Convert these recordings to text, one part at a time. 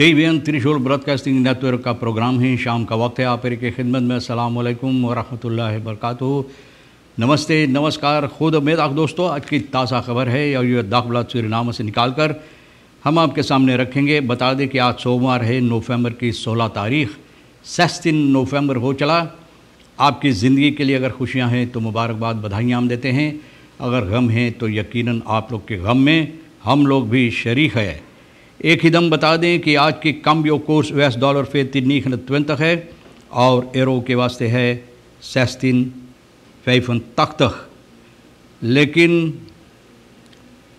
TVN त्रिशूल broadcasting network का programme है शाम का वक्त है आप की खिदमत में अल्लाम वरहमल वरक नमस्ते नमस्कार खुद मेदाख दोस्तों आज की ताज़ा खबर है और दाखिला नामा से निकाल कर हम आपके सामने रखेंगे बता दें कि आज सोमवार है नवंबर की 16 तारीख सस्तिन नवंबर हो चला आपकी ज़िंदगी के लिए अगर खुशियाँ हैं तो मुबारकबाद बधाइयाँ हम देते हैं अगर गम हैं तो यकीन आप लोग के गम में हम लोग भी शरीक है एक ही दम बता दें कि आज कम कम्बियो कोर्स वेस्ट डॉलर फे तीन खन तक है और एरो के वास्ते है सैस्तिन फैफन तख्तख लेकिन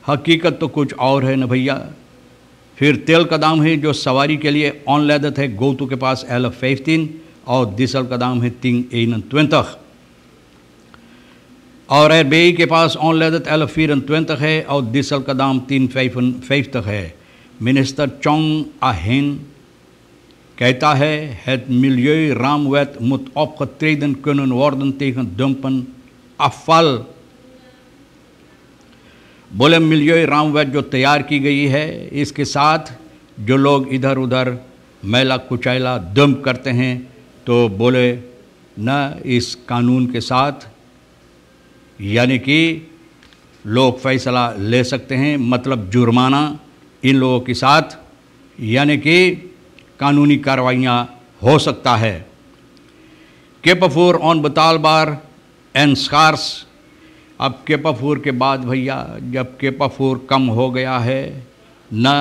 हकीकत तो कुछ और है न भैया फिर तेल का दाम है जो सवारी के लिए ऑन लैदत है गोतू के पास एल फैफ्तीन और डीजल का दाम है तीन एन त्वेंतख और एयरबेई के पास ऑन लैदत एल फीरन ट्वेंतख है और डीजल का दाम तीन फैफन फैफ तक है मिनिस्टर चोंग आहेन कहता है het milieu मुत moet त्रेदन kunnen वर्दन tegen दम्पन अफल बोले मिलियो रामवत जो तैयार की गई है इसके साथ जो लोग इधर उधर मैला कुचैला दम करते हैं तो बोले न इस कानून के साथ यानी कि लोग फैसला ले सकते हैं मतलब जुर्माना इन लोगों के साथ यानी कि कानूनी कार्रवाइयाँ हो सकता है केपफूर ऑन बतालबार एंड स्कार्स अब केपफूर के बाद भैया जब केपफूर कम हो गया है न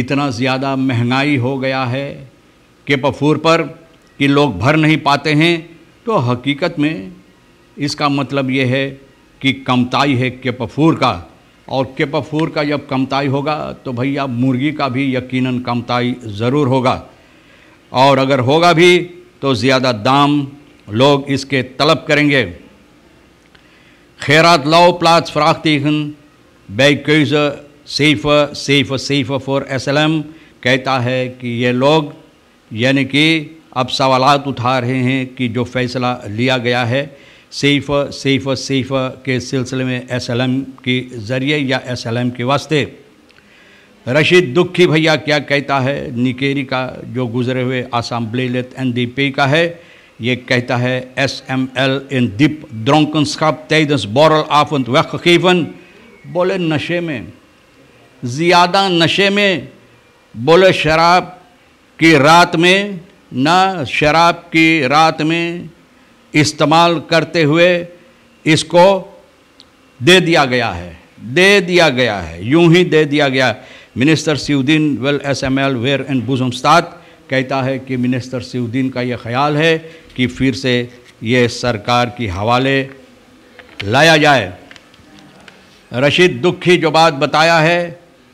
इतना ज़्यादा महंगाई हो गया है केपफूर पर कि लोग भर नहीं पाते हैं तो हकीकत में इसका मतलब ये है कि कमताई है केपफूर का और केपाफूर का जब कमताई होगा तो भैया मुर्गी का भी यकीनन कमताई ज़रूर होगा और अगर होगा भी तो ज़्यादा दाम लोग इसके तलब करेंगे खैरात lau plaats सेफ़ सेफ़ फ़ॉर एस एल एम कहता है कि ये लोग यानी कि अब सवाल उठा रहे हैं कि जो फैसला लिया गया है सेफर सेफर सेफर के सिलसिले में एस एल एम के ज़रिए या एस एल एम के वास्ते रशीद दुखी भैया क्या कहता है निकेरी का जो गुजरे हुए आसाम ब्लेलेत एंड दीपे का है ये कहता है एस एम एल इन दीप स्काप तेदस बोरल आफंत वकीफन बोले नशे में ज़्यादा नशे में बोले शराब की रात में ना शराब की रात में इस्तेमाल करते हुए इसको दे दिया गया है दे दिया गया है यूं ही दे दिया गया मिनिस्टर सिउद्दीन वेल एस एम एल वेर एंड बुजुमस्ताद कहता है कि मिनिस्टर सिउद्दीन का ये ख्याल है कि फिर से ये सरकार की हवाले लाया जाए रशीद दुखी जो बात बताया है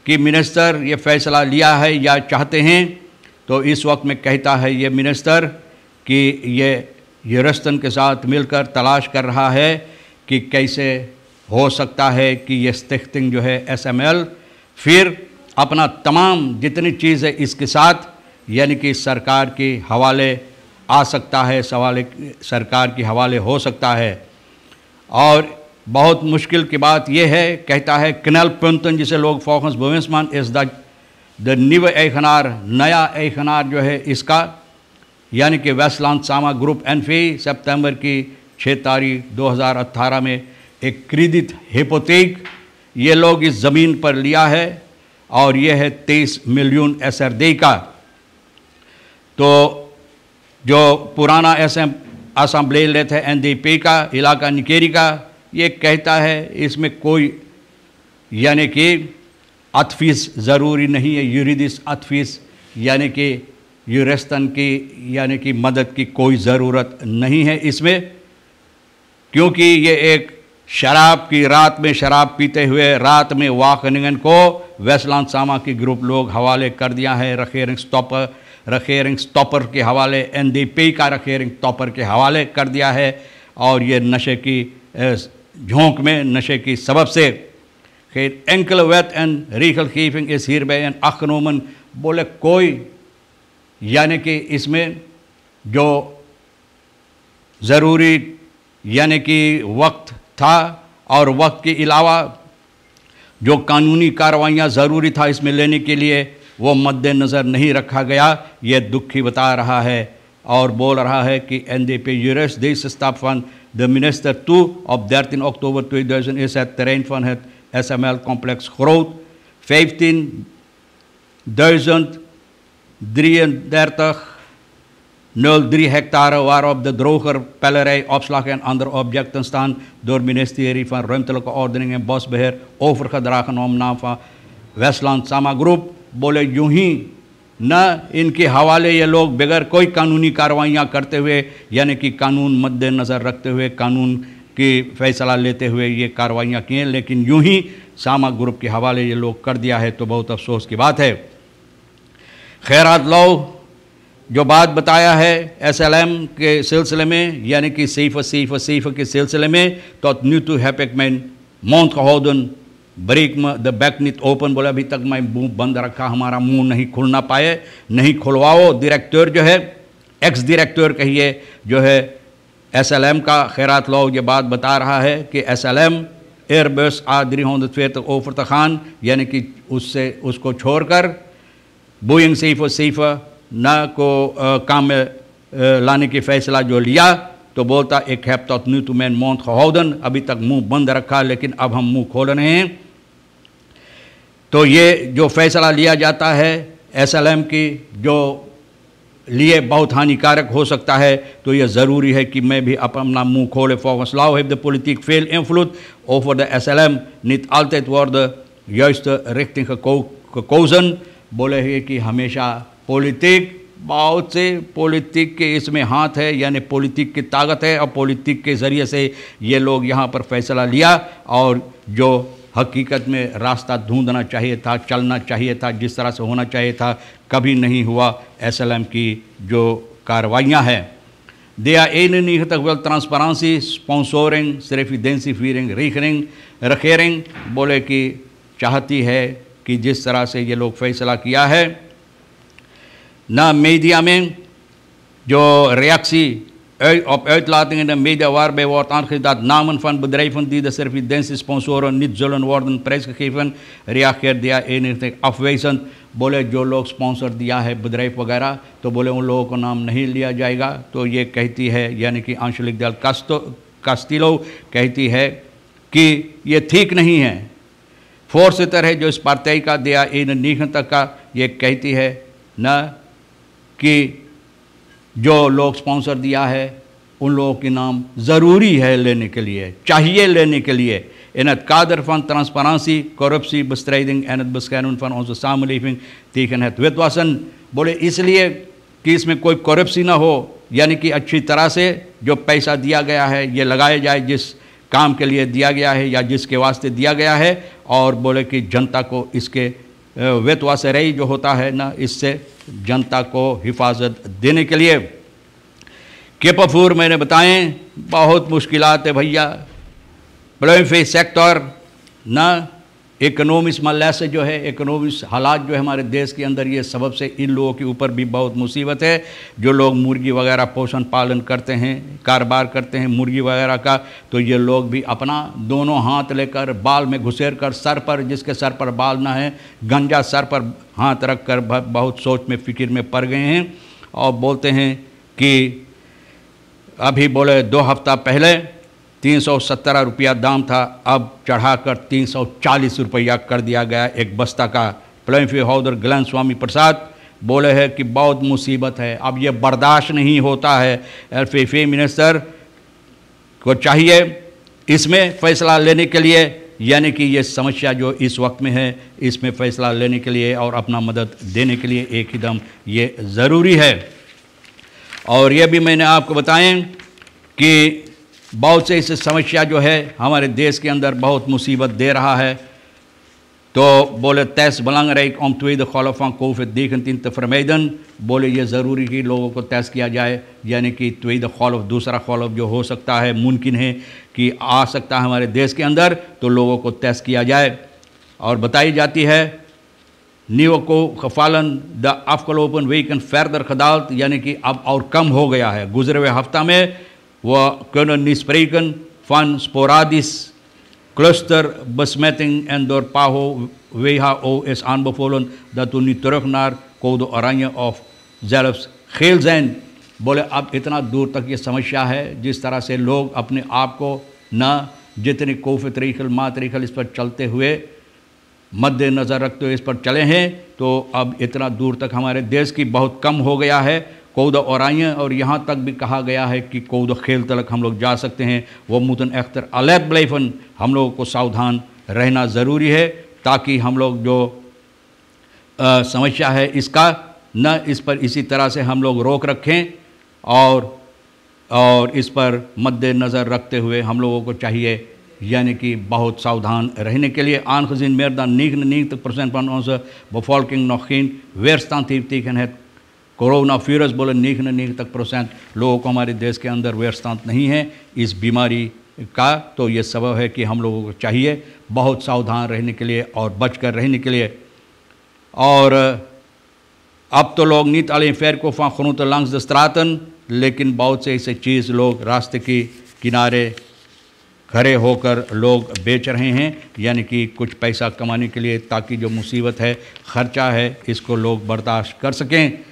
कि मिनिस्टर ये फैसला लिया है या चाहते हैं तो इस वक्त में कहता है ये मिनिस्टर कि ये यूरस्तन के साथ मिलकर तलाश कर रहा है कि कैसे हो सकता है कि ये स्टेक्टिंग जो है एसएमएल फिर अपना तमाम जितनी चीज़ें इसके साथ यानी कि सरकार के हवाले आ सकता है सवाल सरकार के हवाले हो सकता है और बहुत मुश्किल की बात यह है कहता है कनल पंतन जिसे लोग फोकस बोवेंसमान इस द न्यू एखनार नया एखनार जो है इसका यानी कि वेस्टलैंड सामा ग्रुप एनफी सितंबर की छः तारीख 2018 में एक क्रीडित हिपोथेक ये लोग इस ज़मीन पर लिया है और यह है 23 मिलियन एस का तो जो पुराना एसएम असम्बले लेते हैं एन डी पी का इलाका निकेरी का ये कहता है इसमें कोई यानी कि अतफीस ज़रूरी नहीं है यूरिदिस अतफीस यानी कि यूरेस्तन की यानी कि मदद की कोई ज़रूरत नहीं है इसमें क्योंकि ये एक शराब की रात में शराब पीते हुए रात में वाकनिंगन को वैसलान सामा की ग्रुप लोग हवाले कर दिया है रखेरिंग स्टॉपर रखेरिंग स्टॉपर के हवाले एन डी पी का रखेरिंग टॉपर के हवाले कर दिया है और ये नशे की झोंक में नशे की सबब से खेर एंकल वेथ एंड रीकल कीपिंग इस हीर बे एन अखनूमन बोले कोई यानी कि इसमें जो ज़रूरी यानी कि वक्त था और वक्त के अलावा जो कानूनी कार्रवाइयाँ ज़रूरी था इसमें लेने के लिए वो मद्देनज़र नहीं रखा गया ये दुखी बता रहा है और बोल रहा है कि एन डी पी यूरेस दिस स्टाफ फन de minister toe अक्टूबर 13 oktober 2000 is het एस एम एल कॉम्प्लेक्स complex groot. 15.000 33 hectare, waarop de droger, pellerij, opslag en andere objecten staan door het ministerie van Ruimtelijke Ordening en Bosbeheer overgedragen om naam van Westland Sama Groep. Bole Junghi, na in ki hawale ये log बगैर koi kanuni कार्रवाइयाँ karte हुए यानी ki kanun madde nazar rakte कानून kanun ki faisala lete ये ye किए kiye, lekin Junghi Sama group ki hawale ये log kar diya hai, to bahut afsos ki baat hai. खैरात लाओ जो बात बताया है एस एल एम के सिलसिले में यानी कि सीफ सीफ सीफ के सिलसिले में तो न्यू टू हैपेक मैन मौत का होदन ब्रेक में द बैक नित ओपन बोले अभी तक मैं मुंह बंद रखा हमारा मुंह नहीं खुलना पाए नहीं खुलवाओ डायरेक्टर जो है एक्स डायरेक्टर कहिए जो है एस एल एम का खैरात लाओ ये बात बता रहा है कि एस एल एम एयरबस आदरी होंद फेत तो ओफरत खान यानी कि उससे उसको छोड़कर बोइंग सेफ और सेफ ना को आ, काम में आ, लाने के फैसला जो लिया तो बोलता एक हैप्ता तो न्यू टू तो मैन मौत हौदन अभी तक मुंह बंद रखा लेकिन अब हम मुंह खोल रहे हैं तो ये जो फैसला लिया जाता है एसएलएम की जो लिए बहुत हानिकारक हो सकता है तो यह ज़रूरी है कि मैं भी अपना मुंह खोले volgens lauw heeft फेल politiek veel invloed over de SLM niet altijd worden juiste richting geko को बोले है कि हमेशा पॉलिटिक बहुत से पॉलिटिक के इसमें हाथ है यानी पॉलिटिक की ताकत है और पॉलिटिक के ज़रिए से ये लोग यहाँ पर फैसला लिया और जो हकीकत में रास्ता ढूंढना चाहिए था चलना चाहिए था जिस तरह से होना चाहिए था कभी नहीं हुआ एस की जो कार्रवाइयाँ हैं They तक वेल ट्रांसपरेंसी स्पॉन्सोरिंग सिर्फ देंसी फीरिंग रिखरिंग रखेरिंग बोले कि चाहती है कि जिस तरह से ये लोग फैसला किया है न मीडिया में जो रियक्सी afwijzend. बोले जो लोग स्पॉन्सर दिया है बुद्रैफ वगैरह तो बोले उन लोगों को नाम नहीं लिया जाएगा तो ये कहती है यानी कि आंशलिक दल कस्तो कस्तिलो कहती है कि ये ठीक नहीं है फ़ोर्स इतर है जो इस प्रत्यय का दिया इन निह तक का ये कहती है न कि जो लोग स्पॉन्सर दिया है उन लोगों के नाम ज़रूरी है लेने के लिए चाहिए लेने के लिए enet kader van transparantie, corruptiebestrijding en het beschermen van onze samenleving tegen है witwassen. बोले इसलिए कि इसमें कोई करप्सी ना हो यानी कि अच्छी तरह से जो पैसा दिया गया है ये लगाया जाए जिस काम के लिए दिया गया है या जिसके वास्ते दिया गया है और बोले कि जनता को इसके वेतवा से रही जो होता है ना इससे जनता को हिफाजत देने के लिए केपफूर मैंने बताएं बहुत मुश्किल है भैया प्रोइफी सेक्टर ना इकोनॉमिक्स मल्ला से जो है इकोनॉमिक्स हालात जो है हमारे देश के अंदर ये सबब से इन लोगों के ऊपर भी बहुत मुसीबत है जो लोग मुर्गी वगैरह पोषण पालन करते हैं कारोबार करते हैं मुर्गी वगैरह का तो ये लोग भी अपना दोनों हाथ लेकर बाल में घुसेर कर सर पर जिसके सर पर बाल ना है गंजा सर पर हाथ रख कर बहुत सोच में फिक्र में पड़ गए हैं और बोलते हैं कि अभी बोले दो हफ्ता पहले तीन सौ सत्रह रुपया दाम था अब चढ़ाकर तीन सौ चालीस रुपया कर दिया गया एक बस्ता का प्लेम्फी हौदर ग्लैन स्वामी प्रसाद बोले है कि बहुत मुसीबत है अब ये बर्दाश्त नहीं होता है फी मिनिस्टर को चाहिए इसमें फैसला लेने के लिए यानी कि ये समस्या जो इस वक्त में है इसमें फैसला लेने के लिए और अपना मदद देने के लिए एक ही दम ये ज़रूरी है और ये भी मैंने आपको बताएं कि बहुत से इस समस्या जो है हमारे देश के अंदर बहुत मुसीबत दे रहा है तो बोले तैस रही ओम तुद खौलफा कोफ देख तीन तफरमैदन बोले ये ज़रूरी कि लोगों को तैस किया जाए यानी कि तुद खौलफ दूसरा खौलफ जो हो सकता है मुमकिन है कि आ सकता है हमारे देश के अंदर तो लोगों को तैस किया जाए और बताई जाती है नीव को खफालन द अफकल ओपन वीक एंड फैरदर खदालत यानी कि अब और कम हो गया है गुजरे हुए हफ्ता में we kunnen niet spreken van sporadisch besmetting en door PAHO, WHO is aanbevolen dat we nu terug naar code oranje of zelfs geel zijn Bole, ab itna इतना tak तक samasya hai, jis जिस se log apne aap ko na jitne COVID कोफ तरीखल माँ is par chalte चलते हुए मद्देनज़र रखते हुए इस पर चले हैं तो अब इतना दूर तक हमारे देश की बहुत कम हो गया है कौद औराइयाँ और यहाँ तक भी कहा गया है कि कौद खेल तलक हम लोग जा सकते हैं वो मुतन अख्तर अलैब बलेफन हम लोगों को सावधान रहना ज़रूरी है ताकि हम लोग जो आ, समस्या है इसका न इस पर इसी तरह से हम लोग रोक रखें और और इस पर मद्देनज़र रखते हुए हम लोगों को चाहिए यानी कि बहुत सावधान रहने के लिए aangezien meer नीक 99% van onze bevolking nog geen weerstand heeft tegen corona virus बोले नीक न नीक तक परसेंट लोगों को हमारे देश के अंदर व्यवस्थांत नहीं है इस बीमारी का तो ये सबब है कि हम लोगों को चाहिए बहुत सावधान रहने के लिए और बच कर रहने के लिए और अब तो लोग नीत अली फेर को फ़ा खनू तो लंग्स दस्तरातन लेकिन बहुत से ऐसे चीज़ लोग रास्ते के किनारे खड़े होकर लोग बेच रहे हैं यानी कि कुछ पैसा कमाने के लिए ताकि जो मुसीबत है ख़र्चा है इसको लोग बर्दाश्त कर सकें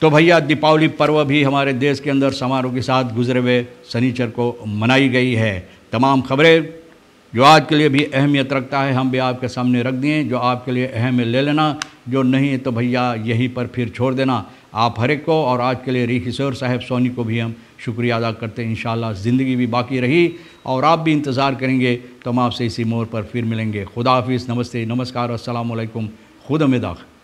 तो भैया दीपावली पर्व भी हमारे देश के अंदर समारोह के साथ गुजरे हुए शनिचर को मनाई गई है तमाम खबरें जो आज के लिए भी अहमियत रखता है हम भी आपके सामने रख दिए जो आपके लिए अहम ले लेना जो नहीं है तो भैया यहीं पर फिर छोड़ देना आप हर एक को और आज के लिए री किशोर साहब सोनी को भी हम शुक्रिया अदा करते हैं इन ज़िंदगी भी बाकी रही और आप भी इंतज़ार करेंगे तो हम आपसे इसी मोड़ पर फिर मिलेंगे खुदा हाफिज़ नमस्ते नमस्कार असलकुम खुद अमेदाख